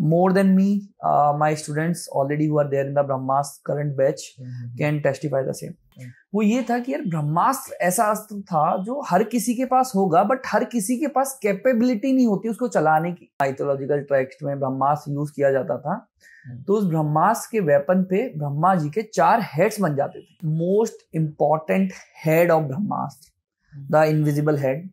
more than me uh, my students already who are there in the brahmas current batch mm-hmm. can testify the same mm-hmm. वो ये था कि यार ब्रह्मास्त्र ऐसा अस्त्र था जो हर किसी के पास होगा बट हर किसी के पास कैपेबिलिटी नहीं होती उसको चलाने की माइथोलॉजिकल टेक्स्ट में ब्रह्मास्त्र यूज किया जाता था mm-hmm. तो उस ब्रह्मास्त्र के वेपन पे ब्रह्मा जी के चार हेड्स बन जाते थे most important head of Brahmastra the invisible head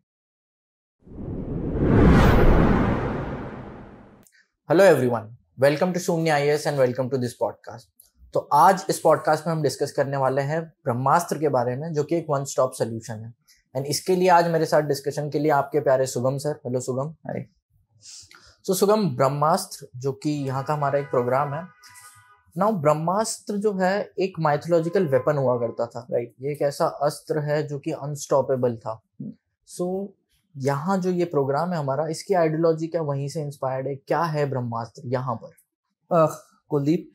hello everyone welcome to Sunya I and welcome to this podcast तो आज इस पॉडकास्ट में हम डिस्कस करने वाले हैं ब्रह्मास्त्र के बारे में जो कि एक वन स्टॉप सोल्यूशन है एंड इसके लिए आज मेरे साथ डिस्कशन के लिए आपके प्यारे सुगम सर हेलो सुगम हाय सो so, सुगम ब्रह्मास्त्र जो कि यहाँ का हमारा एक प्रोग्राम है नाउ ब्रह्मास्त्र जो है एक माइथोलॉजिकल वेपन हुआ करता था राइट right? ये एक ऐसा अस्त्र है जो कि अनस्टॉपेबल था सो hmm. so, यहाँ जो ये प्रोग्राम है हमारा इसकी आइडियोलॉजी क्या वहीं से इंस्पायर्ड है क्या है ब्रह्मास्त्र यहाँ पर कुलदीप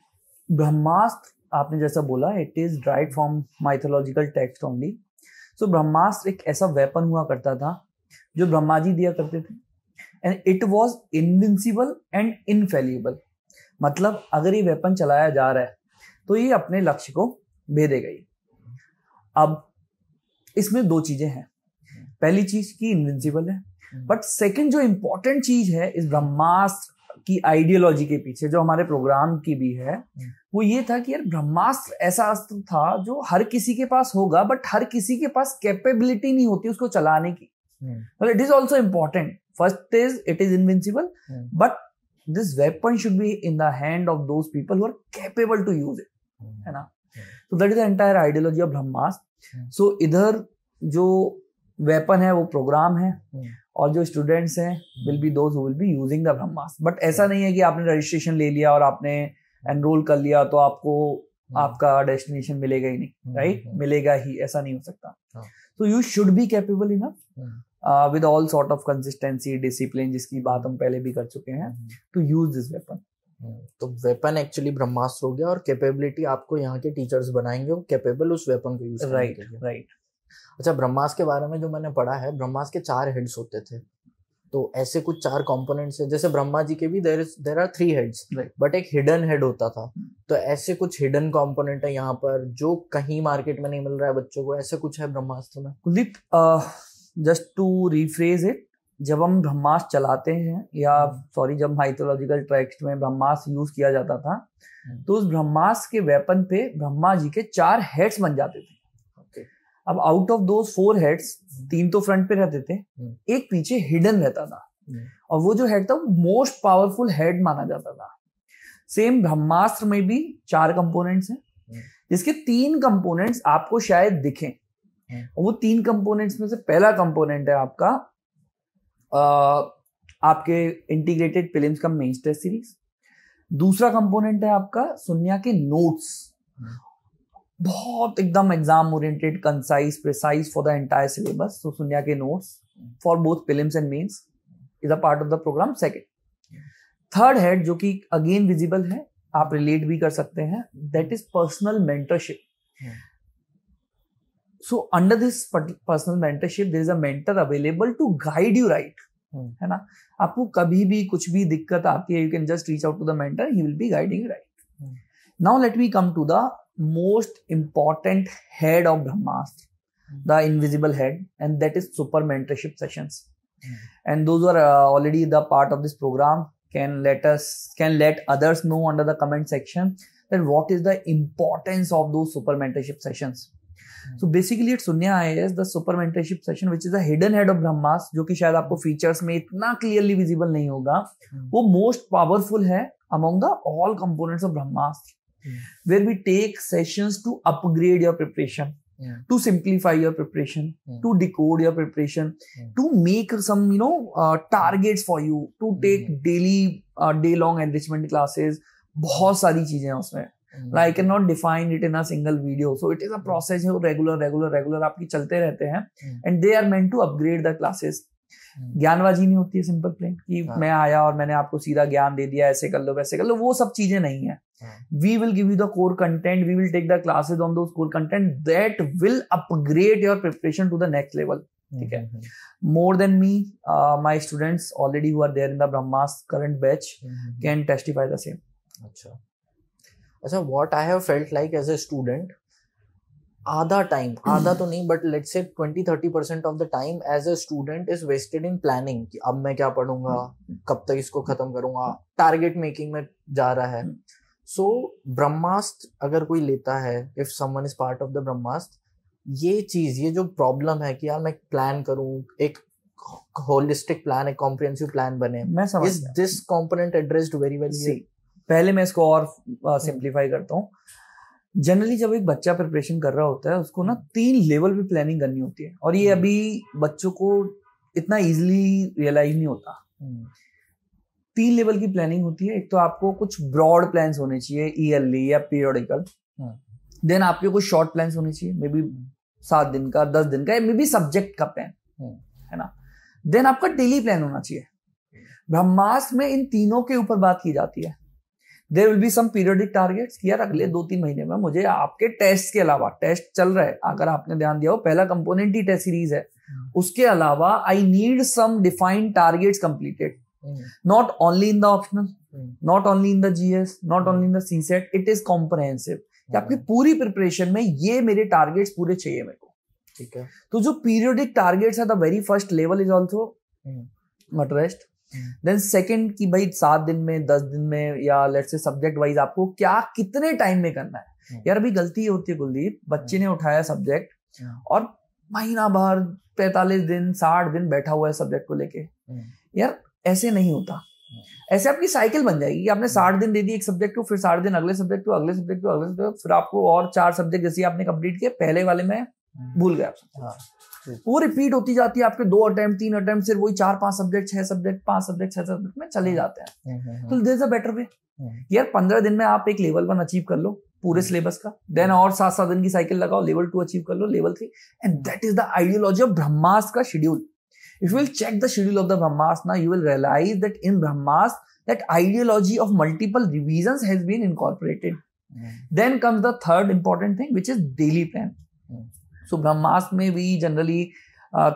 ब्रह्मास्त्र आपने जैसा बोला it is derived from mythological text only so Brahmastra एक ऐसा वेपन हुआ करता था जो ब्रह्मा जी दिया करते थे and it was invincible and infallible मतलब अगर ये वेपन चलाया जा रहा है तो ये अपने लक्ष्य को भेदे गई अब इसमें दो चीजें हैं पहली चीज की इनविंसिबल है बट हम्म। सेकेंड जो इम्पोर्टेंट चीज है इस ब्रह्मास्त्र की आइडियोलॉजी के पीछे जो हमारे प्रोग्राम की भी है हम्म। वो ये था कि यार ब्रह्मास्त्र ऐसा अस्त्र था जो हर किसी के पास होगा बट हर किसी के पास कैपेबिलिटी नहीं होती उसको चलाने की it is also important first is it is invincible but this weapon should be in देंड of those people who are capable to use it है ना तो that is the entire ideology of Brahmastra so hmm. इधर जो weapon है वो programme है hmm. और जो स्टूडेंट्स हैं will be those will be using the Brahmastra but ऐसा hmm. नहीं है कि आपने रजिस्ट्रेशन ले लिया और आपने एनरोल कर लिया तो आपको hmm. आपका डेस्टिनेशन मिलेगा ही नहीं राइट मिलेगा ही ऐसा नहीं हो सकता तो you should be capable enough with all sort of consistency discipline जिसकी बात हम पहले भी कर चुके हैं टू यूज दिस वेपन तो वेपन एक्चुअली ब्रह्मास्त्र हो गया और कैपेबिलिटी आपको यहाँ के टीचर्स बनाएंगे वो कैपेबल उस वेपन को यूज राइट राइट अच्छा ब्रह्मास के बारे में जो मैंने पढ़ा है ब्रह्मास के चार हेड्स होते थे तो ऐसे कुछ चार कॉम्पोनेंट्स है जैसे ब्रह्मा जी के भी there there are three heads but एक हिडन हेड होता था hmm. तो ऐसे कुछ हिडन कॉम्पोनेंट है यहाँ पर जो कहीं मार्केट में नहीं मिल रहा है बच्चों को ऐसे कुछ है ब्रह्मास्त्र में Kuldeep just to rephrase it जब हम ब्रह्मास्त्र चलाते हैं या सॉरी hmm. जब माइथोलॉजिकल टेक्स्ट में ब्रह्मास्त्र यूज किया जाता था hmm. तो उस ब्रह्मास्त्र के वेपन पे ब्रह्मा जी के चार हेड्स बन जाते थे अब आउट ऑफ दो फोर हेड्स तीन तो फ्रंट पे रहते थे हम्म। एक पीछे हिडन रहता था हम्म। और वो जो हेड था वो मोस्ट पावरफुल हेड माना जाता था सेम ब्रह्मास्त्र में भी चार कंपोनेंट्स हैं हम्म। जिसके तीन कंपोनेंट्स आपको शायद दिखें और वो तीन कंपोनेंट्स में से पहला कंपोनेंट है आपका आ, आपके इंटीग्रेटेड फिल्म का मेन सीरीज दूसरा कंपोनेंट है आपका सुनिया के नोट्स बहुत एकदम exam oriented concise precise for the entire syllabus तो सुनिया के notes for both prelims and mains is a part of the program second third head जो कि अगेन विजिबल है आप रिलेट भी कर सकते हैं that is personal mentorship so under this personal mentorship there is a mentor available to guide you right है ना आपको कभी भी कुछ भी दिक्कत आती है you can just reach out to the mentor he will be guiding right now let me come to the most important head of Brahmastra the invisible head and that is super mentorship sessions and those are already the part of this program can let us can let others know under the comment section that what is the importance of two super mentorship sessions so basically it सुनने आए the super mentorship session which is hidden head of Brahmastra जो कि शायद आपको features में इतना clearly visible नहीं होगा hmm. वो मोस्ट पावरफुल है among the all components of Brahmastra where we take sessions to upgrade your preparation yeah. to simplify your preparation yeah. to decode your preparation yeah. to make some you know uh, targets for you to take yeah. daily uh, day long enrichment classes बहुत सारी चीजें हैं उसमें like can not define it in a single video so it is a process है regular regular regular आपकी चलते रहते हैं and they are meant to upgrade the classes hmm. ज्ञानबाजी नहीं होती है सिंपल प्लेन कि हाँ. मैं आया और मैंने आपको सीधा ज्ञान दे दिया ऐसे कर लो वैसे कर लो वो सब चीजें नहीं है we will give you the core content we will take the classes on those core content that will upgrade your preparation to the next level ठीक है more than me my students already हुआ there in the Brahmastra current batch can testify the same अच्छा अच्छा what I have felt like as a student आधा time आधा तो नहीं but let's say twenty thirty percent of the time as a student is wasted in planning कि अब मैं क्या पढ़ूंगा कब तक इसको खत्म करूंगा टारगेट मेकिंग में जा रहा है सो so, ब्रह्मास्त्र अगर कोई लेता है if someone is part of the Brahmastra ये चीज ये जो प्रॉब्लम है कि यार मैं प्लान करूं एक होलिस्टिक प्लान एक कॉम्प्रिहेंसिव प्लान बने मैं is this component addressed very very पहले मैं इसको और सिंप्लीफाई uh, करता हूँ जनरली जब एक बच्चा प्रिपरेशन कर रहा होता है उसको ना हम्म। तीन लेवल पे प्लानिंग करनी होती है और ये हम्म। अभी बच्चों को इतना इजीली रियलाइज नहीं होता हम्म। तीन लेवल की प्लानिंग होती है एक तो आपको कुछ ब्रॉड प्लान्स होने चाहिए ईयरली या पीरियोडिकल देन आपके कुछ शॉर्ट प्लान्स होने चाहिए मे बी सात दिन का दस दिन का मे बी सब्जेक्ट का प्लान है ना देन आपका डेली प्लान होना चाहिए ब्रह्मास्त्र में इन तीनों के ऊपर बात की जाती है there will be some periodic targets कि यार अगले दो तीन महीने में मुझे आपके टेस्ट के अलावा टेस्ट चल रहा है अगर आपने ध्यान दिया हो पहला कंपोनेंट ही टेस्ट सीरीज है hmm. उसके अलावा I need some defined targets completed not only in the optional not only in the GS not only in the CSAT it is comprehensive आपकी hmm. पूरी प्रिपरेशन में ये मेरे targets पूरे चाहिए मेरे को ठीक है तो जो पीरियोडिक टारगेट्स है the very first level is also मटरेस्ट देन सेकंड कि भाई सात दिन में दस दिन में या लेट से सब्जेक्ट वाइज आपको क्या कितने टाइम में करना है hmm. यार अभी गलती होती है कुलदीप बच्चे ने hmm. उठाया सब्जेक्ट hmm. और महीना भर पैतालीस दिन साठ दिन बैठा हुआ है सब्जेक्ट को लेके यार ऐसे नहीं होता ऐसे आपकी साइकिल बन जाएगी आपने साठ दिन दे दी एक सब्जेक्ट को फिर साठ दिन अगले सब्जेक्ट को अगले सब्जेक्ट को अगले सब्जेक्ट फिर आपको और चार सब्जेक्ट जैसे आपने कंप्लीट किया पहले वाले में भूल गया आप हाँ। वो रिपीट होती जाती है आपके दो अटेम्प्ट तीन अटेम्प्ट सिर्फ वही चार पांच सब्जेक्ट छह सब्जेक्ट पांच सब्जेक्ट छह सब्जेक्ट में चले हम्म, जाते हैं हम्म, हम्म, तो दिस अ बेटर वे यार पंद्रह दिन में आप एक लेवल वन अचीव कर लो पूरे सिलेबस का देन और सात सात दिन की साइकिल लगाओ लेवल टू अचीव कर लो level three and that is the ideology of Brahmastra का schedule if you will check the schedule of the Brahmastra ना you will realise that in Brahmastra that ideology of multiple revisions has been incorporated then comes the third important thing which is daily plan so Brahmastra में we generally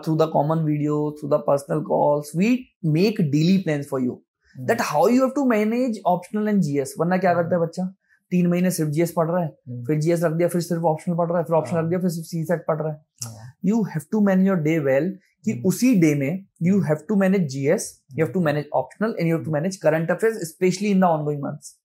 through the common video through the personal calls we make daily plan for you that how you have to manage optional and GS वरना क्या hmm. करता है बच्चा तीन महीने सिर्फ GS hmm. पढ़ रहा है फिर जीएस रख hmm. दिया फिर सिर्फ ऑप्शनल पढ़ रहा है फिर ऑप्शनल रख दिया फिर सिर्फ सी सेट पढ़ रहा है you have to manage your day well कि उसी डे में you have to manage GS you have to manage optional and you have to manage current affairs specially in the ongoing months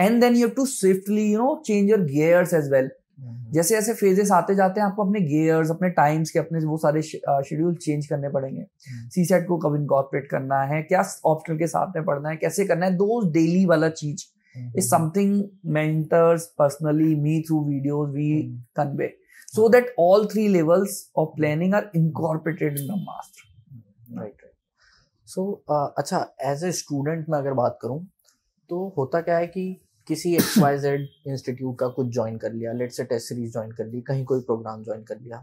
and then you have to swiftly you know change your gears as well hmm. जैसे जैसे phases आते जाते हैं आपको अपने gears अपने times के अपने वो सारे शेड्यूल चेंज करने पड़ेंगे सी हम्म। सेट को कब इनकॉर्पोरेट करना है क्या ऑप्शनल के साथ में पढ़ना है कैसे करना है दो डेली वाला चीज is something mentors personally me through videos we convey so that all three levels of planning are incorporated in the master right so अच्छा एज ए स्टूडेंट मैं अगर बात करूं तो होता क्या है कि किसी एक्स वाई जेड इंस्टीट्यूट का कुछ ज्वाइन कर लिया लेट से टेस्ट सीरीज ज्वाइन कर ली कहीं कोई प्रोग्राम ज्वाइन कर लिया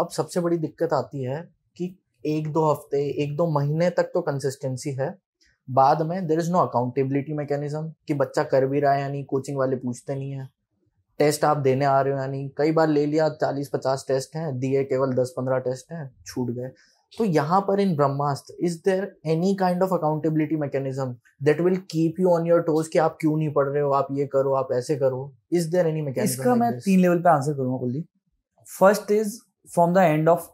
अब सबसे बड़ी दिक्कत आती है कि एक दो हफ्ते एक दो महीने तक तो कंसिस्टेंसी है बाद में there is no accountability mechanism कि बच्चा कर भी रहा है यानी कोचिंग वाले पूछते नहीं है टेस्ट आप देने आ रहे हो यानी कई बार ले लिया चालीस पचास टेस्ट हैं दिए केवल दस पंद्रह टेस्ट हैं छूट गए तो यहाँ पर in Brahmastra is there any kind of accountability mechanism that will keep you on your toes कि आप क्यों नहीं पढ़ रहे हो आप ये करो आप ऐसे करो इज देयर एनी मैकेनिज्म इसका like मैं this? तीन लेवल पे आंसर करूंगा Kuldeep first is from the end of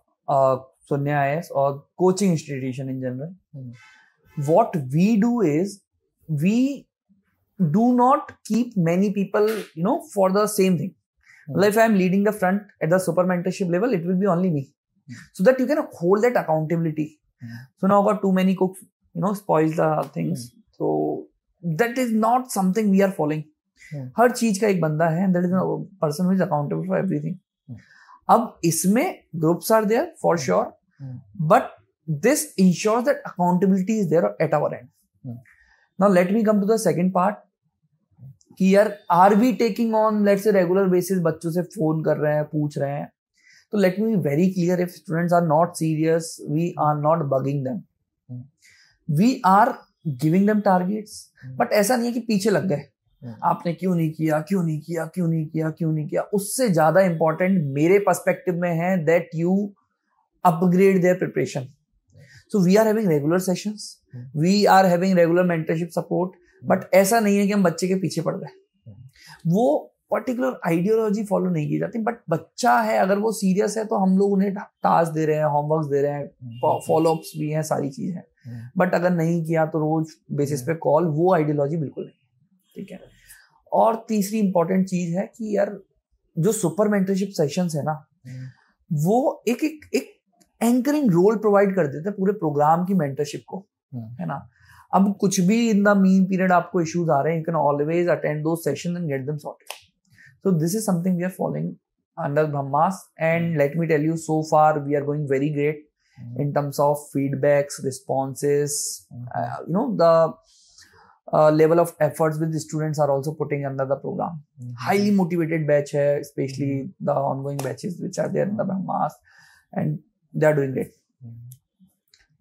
Sunya IAS और coaching institution in general what we do is we do not keep many people you know for the same thing if I am leading the front at the super mentorship level it will be only me so that you can hold that accountability. mm-hmm. So now got too many cooks, you know, spoils the things. Mm. hmm So that is not something we are following. Yeah. Hmm. हर चीज का एक बंदा है and that is a person who is accountable for everything अब इसमें groups are there for sure but this ensures that accountability is there at our end now let me come to the second part कि यार are we taking on let's say regular basis बच्चों से phone कर रहे हैं पूछ रहे हैं तो let me very clear if students are not serious we are not bugging them we are giving them targets but ऐसा नहीं है कि पीछे लग गए hmm. आपने क्यों नहीं किया क्यों नहीं किया क्यों नहीं किया क्यों नहीं किया उससे ज्यादा इंपॉर्टेंट मेरे पर्सपेक्टिव में है that you upgrade their preparation so we are having regular sessions we are having regular mentorship support but ऐसा नहीं है कि हम बच्चे के पीछे पड़ गए hmm. वो पर्टिकुलर आइडियोलॉजी फॉलो नहीं की जाती बट बच्चा है अगर वो सीरियस है तो हम लोग उन्हें टास्क दे रहे हैं होमवर्क दे रहे हैं फॉलोअप्स हम्म, हम्म, हम्म। भी हैं सारी चीज़ है बट अगर नहीं किया तो रोज बेसिस पे कॉल वो आइडियोलॉजी बिल्कुल नहीं ठीक है और तीसरी इंपॉर्टेंट चीज़ है कि यार जो सुपर मेंटरशिप सेशन है ना वो एक एक एक एंकरिंग रोल प्रोवाइड कर देते हैं पूरे प्रोग्राम की मेंटरशिप को है ना अब कुछ भी इन द मीन पीरियड आपको इश्यूज आ रहे हैं you can always attend those session and get them sorted So this is something we are following under Brahmas. And let me tell you, so far we are going very great mm-hmm. in terms of feedbacks, responses. Mm-hmm. Uh, you know the uh, level of efforts with the students are also putting under the program. Mm-hmm. Highly motivated batch hai, especially mm-hmm. the ongoing batches which are there in the Brahmas, and they are doing great.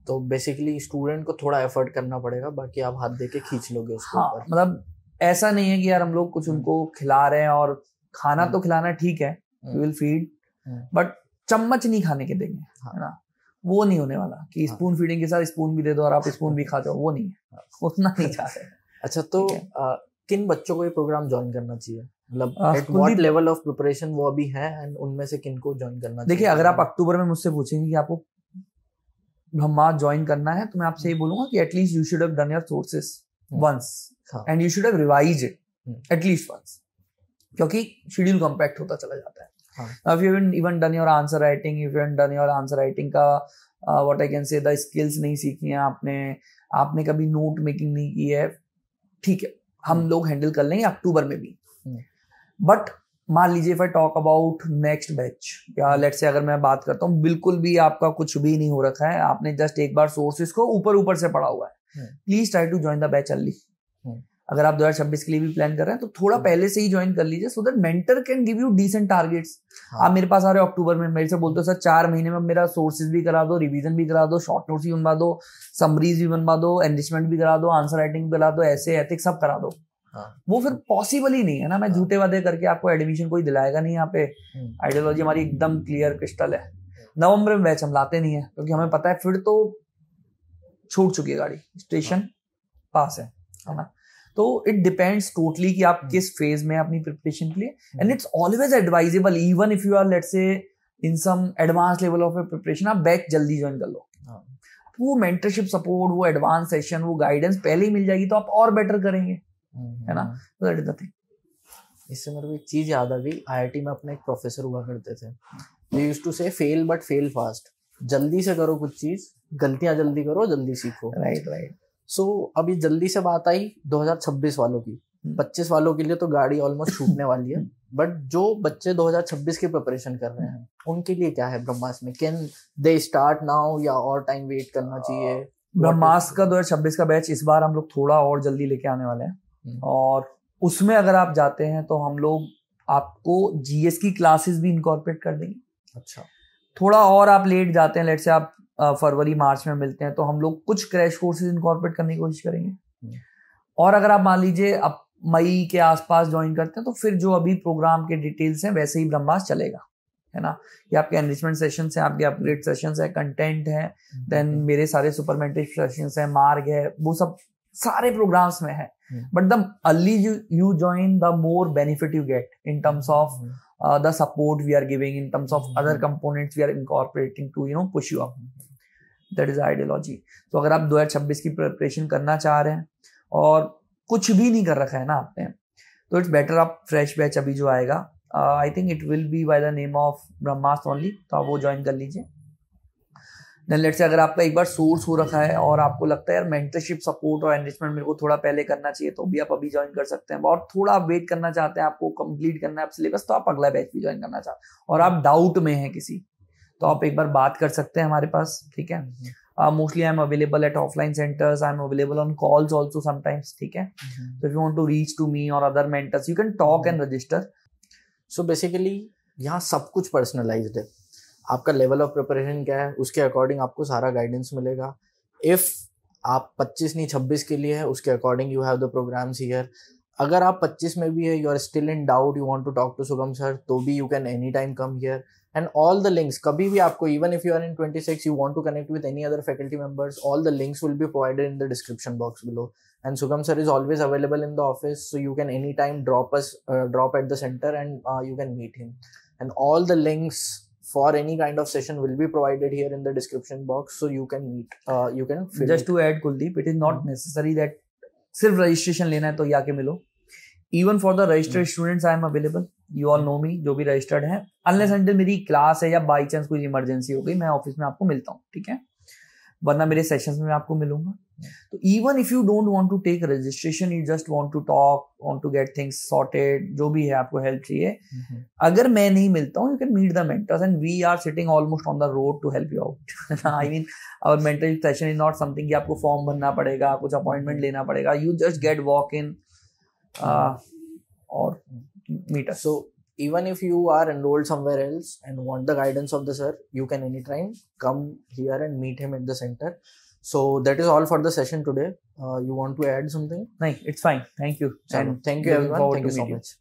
तो basically student को थोड़ा effort करना पड़ेगा बाकी आप हाथ दे के खींच लोगे उसको हाँ, मतलब ऐसा नहीं है कि यार हम लोग कुछ उनको खिला रहे हैं और खाना हम्म। तो खिलाना ठीक है विल फीड बट चम्मच नहीं खाने के देंगे हाँ। है ना वो नहीं होने वाला कि स्पून हाँ। फीडिंग के साथ स्पून भी दे दो और आप स्पून भी खा जाओ वो नहीं है हाँ। उतना नहीं चाहते अच्छा तो आ, किन बच्चों को ये प्रोग्राम ज्वाइन करना चाहिए मतलब व्हाट लेवल ऑफ प्रिपरेशन वो अभी है एंड उनमें से किन को ज्वाइन करना चाहिए देखिए अगर आप अक्टूबर में मुझसे पूछेंगे कि आपको ब्रह्मा ज्वाइन करना है तो मैं आपसे ये हम्म। बोलूंगा कि at least you should have done your sources once and you should have revise it at least once क्योंकि शेड्यूल कॉम्पैक्ट होता चला जाता है अब you even done your answer writing if you done your answer writing का what I can say the skills नहीं सीखी हैं आपने आपने कभी नोट मेकिंग नहीं की है ठीक है हम हम्म। लोग हैंडल कर लेंगे अक्टूबर में भी बट हम्म। मान लीजिए if I talk about next batch या लेट से अगर मैं बात करता हूँ बिल्कुल भी आपका कुछ भी नहीं हो रखा है आपने जस्ट एक बार सोर्सेस को ऊपर ऊपर से पढ़ा हुआ है please try to join the batch early अगर आप 2026 के लिए भी प्लान कर रहे हैं तो थोड़ा हम्म। पहले से ही ज्वाइन कर लीजिए so that mentor can give you decent targets आप मेरे पास आ रहे हो अक्टूबर में मेरे से बोलते हो सर चार महीने में मेरा सोर्सेज भी करा दो रिवीजन भी करा दो शॉर्ट नोट्स भी बनवा दो समरीज भी बनवा दो एनरिचमेंट भी करा दो आंसर राइटिंग भी करा दो ऐसे एथिक्स सब करा दो हाँ। वो फिर पॉसिबल ही नहीं है ना मैं हाँ। झूठे वादे करके आपको एडमिशन कोई दिलाएगा नहीं यहाँ पे आइडियोलॉजी हम्म। हमारी एकदम क्लियर क्रिस्टल है नवंबर में बैच हम लाते नहीं है क्योंकि हमें पता है फिर तो छूट चुकी है गाड़ी स्टेशन हाँ। पास है है ना तो इट डिपेंड्स टोटली कि आप किस फेज hmm. में अपनी प्रिपरेशन के लिए and it's always advisable even if you are let's say in some advance level of preparation आप बैच जल्दी ज्वाइन कर लो हाँ। वो मेंटरशिप सपोर्ट वो एडवांस सेशन वो गाइडेंस पहले ही मिल जाएगी तो आप और बेटर करेंगे hmm, है ना तो दैट इज द थिंग इससे मेरे को एक चीज याद आ गई आईआईटी में अपने एक प्रोफेसर हुआ करते थे they used to say fail but fail fast जल्दी से करो कुछ चीज गलतियां जल्दी करो जल्दी सीखो राइट राइट सो so, अभी जल्दी से बात आई 2026 वालों की 25 हम्म। वालों के लिए तो गाड़ी ऑलमोस्ट छूटने वाली है बट हम्म। जो बच्चे 2026 की प्रिपरेशन कर रहे हैं उनके लिए क्या है ब्रह्मास में कैन दे स्टार्ट नाउ या और टाइम वेट करना हाँ। चाहिए ब्रह्मास का दो का बैच इस बार हम लोग थोड़ा और जल्दी लेके आने वाले हैं हम्म। और उसमें अगर आप जाते हैं तो हम लोग आपको जीएस की क्लासेस भी इनकॉर्पोरेट कर देंगे अच्छा थोड़ा और आप लेट जाते हैं लेट से आप फरवरी मार्च में मिलते हैं तो हम लोग कुछ क्रैश कोर्सेज इनकॉर्पोरेट करने की कोशिश करेंगे हम्म। और अगर आप मान लीजिए अब मई के आसपास ज्वाइन करते हैं तो फिर जो अभी प्रोग्राम के डिटेल्स हैं वैसे ही ब्रह्मास चलेगा है ना ये आपके एनरिचमेंट सेशन है आपके अपग्रेड सेशन है कंटेंट है देन मेरे सारे सुपरमेंट्री सेशन है मार्ग है वो सब सारे प्रोग्राम्स में है but the early you join the more benefit you get in terms of the support we are giving in terms of other components we are incorporating to you know push you up that is ideology तो अगर आप छब्बीस की preparation करना चाह रहे हैं और कुछ भी नहीं कर रखा है ना आपने तो इट्स बेटर आप फ्रेश बैच अभी जो आएगा I think it will be by the name of Brahmastra only तो आप वो ज्वाइन कर लीजिए देन लेट से अगर आपका एक बार सोर्स हो रखा है और आपको लगता है यार मेंटरशिप सपोर्ट और एनरिचमेंट मेरे को थोड़ा पहले करना चाहिए तो भी आप अभी ज्वाइन कर सकते हैं और थोड़ा आप वेट करना चाहते हैं आपको कंप्लीट करना है आप सिलेबस तो आप अगला बैच भी ज्वाइन करना चाहते हैं और आप डाउट में हैं किसी तो आप एक बार बात कर सकते हैं हमारे पास ठीक है mostly I am available at offline centres I am available on calls also sometimes ठीक है तो if you want to reach to me और other mentors you can talk and register so basically यहाँ सब कुछ पर्सनलाइज है आपका level of preparation क्या है उसके अकॉर्डिंग आपको सारा गाइडेंस मिलेगा इफ़ आप 25 नहीं 26 के लिए है उसके according you have the programmes here अगर आप 25 में भी है you are still in doubt you want to talk to Sugam sir तो भी you can any time come here and all the links kabhi bhi aapko even if you are in 26 you want to connect with any other faculty members all the links will be provided in the description box below and sugam sir is always available in the office so you can anytime drop us uh, drop at the center and uh, you can meet him and all the links for any kind of session will be provided here in the description box so you can meet uh, you can just to add kuldeep it is not hmm. necessary that सिर्फ registration लेना है तो या के मिलो even for the registered students I you all know me जो भी registered है अनलेस अंटिल मेरी क्लास है या बाई चांस कोई इमरजेंसी हो गई मैं ऑफिस में आपको मिलता हूँ ठीक है वरना मेरे सेशंस में मैं आपको मिलूंगा तो even if you don't want to take registration you just want to talk want to get things sorted जो भी है आपको हेल्प चाहिए अगर मैं नहीं मिलता हूँ you can meet the mentors and we are sitting almost on the road to help you out I mean our mentorship session is not something कि आपको फॉर्म भरना पड़ेगा कुछ अपॉइंटमेंट लेना पड़ेगा you just get walk in और meters. So even if you are enrolled somewhere else and want the guidance of the sir, you can anytime come here and meet him at the center. So that is all for the session today. Uh, you want to add something? No, it's fine. Thank you. And thank you everyone. Thank you so much.